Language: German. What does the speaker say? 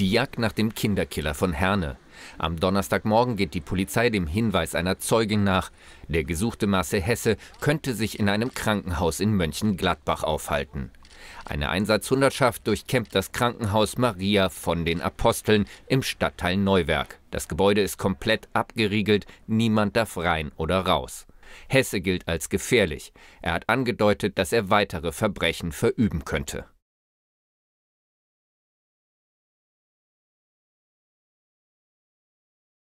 Die Jagd nach dem Kinderkiller von Herne. Am Donnerstagmorgen geht die Polizei dem Hinweis einer Zeugin nach. Der gesuchte Marcel Hesse könnte sich in einem Krankenhaus in Mönchengladbach aufhalten. Eine Einsatzhundertschaft durchkämmt das Krankenhaus Maria von den Aposteln im Stadtteil Neuwerk. Das Gebäude ist komplett abgeriegelt, niemand darf rein oder raus. Hesse gilt als gefährlich. Er hat angedeutet, dass er weitere Verbrechen verüben könnte.